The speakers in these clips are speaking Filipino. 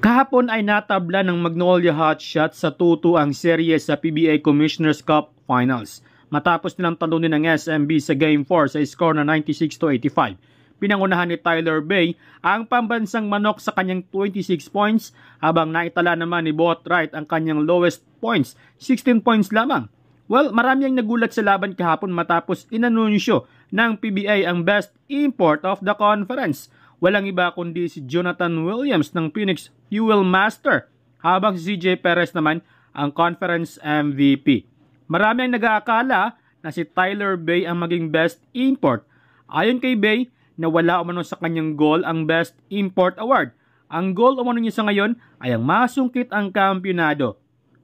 Kahapon ay natabla ng Magnolia Hotshot sa 2-2 ang serye sa PBA Commissioner's Cup Finals. Matapos nilang talunin ng SMB sa Game 4 sa score na 96-85. Pinangunahan ni Tyler Bay ang pambansang manok sa kanyang 26 points habang naitala naman ni Bot Wright ang kanyang lowest points, 16 points lamang. Well, marami ang nagulat sa laban kahapon matapos inanunsyo ng PBA ang best import of the conference walang iba kundi si Jonathan Williams ng Phoenix Fuel Master habang si CJ Perez naman ang conference MVP. Marami ang nag-aakala na si Tyler Bay ang maging best import. Ayon kay Bay, nawala umano sa kanyang goal ang best import award. Ang goal umano niya sa ngayon ay ang masungkit ang kampyonado.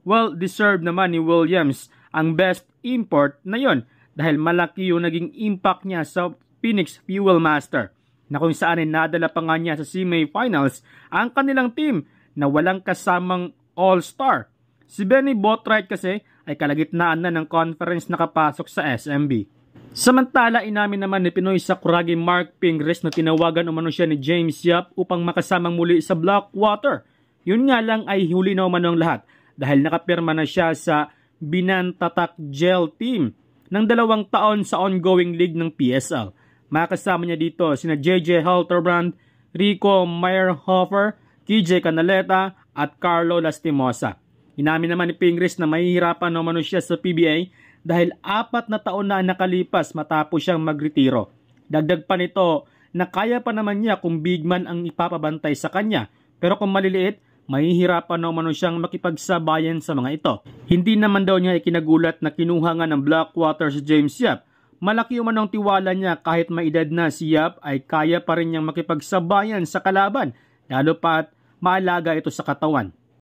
Well, deserved naman ni Williams ang best import na yon dahil malaki yung naging impact niya sa Phoenix Fuel Master na kung saan ay nadala pa nga niya sa Finals ang kanilang team na walang kasamang All-Star. Si Benny Botright kasi ay kalagitnaan na ng conference na kapasok sa SMB. Samantala, inamin naman ni Pinoy Sakuragi Mark Pingres na tinawagan umano siya ni James Yap upang makasamang muli sa Blackwater. Yun nga lang ay huli na umano ang lahat dahil nakapirma na siya sa Binantatak Gel Team ng dalawang taon sa ongoing league ng PSL. Makasama niya dito sina JJ Halterbrand, Rico Meyerhofer, KJ Canaleta at Carlo Lastimosa. Inamin naman ni Pingris na mahihirapan naman siya sa PBA dahil apat na taon na nakalipas matapos siyang magretiro. Dagdag pa nito na kaya pa naman niya kung big man ang ipapabantay sa kanya pero kung maliliit, mahihirapan na umano siyang makipagsabayan sa mga ito. Hindi naman daw niya ikinagulat na kinuha nga ng Blackwater si James Yap Malaki man ang tiwala niya kahit may edad na si ay kaya pa rin niyang makipagsabayan sa kalaban lalo pat maalaga ito sa katawan.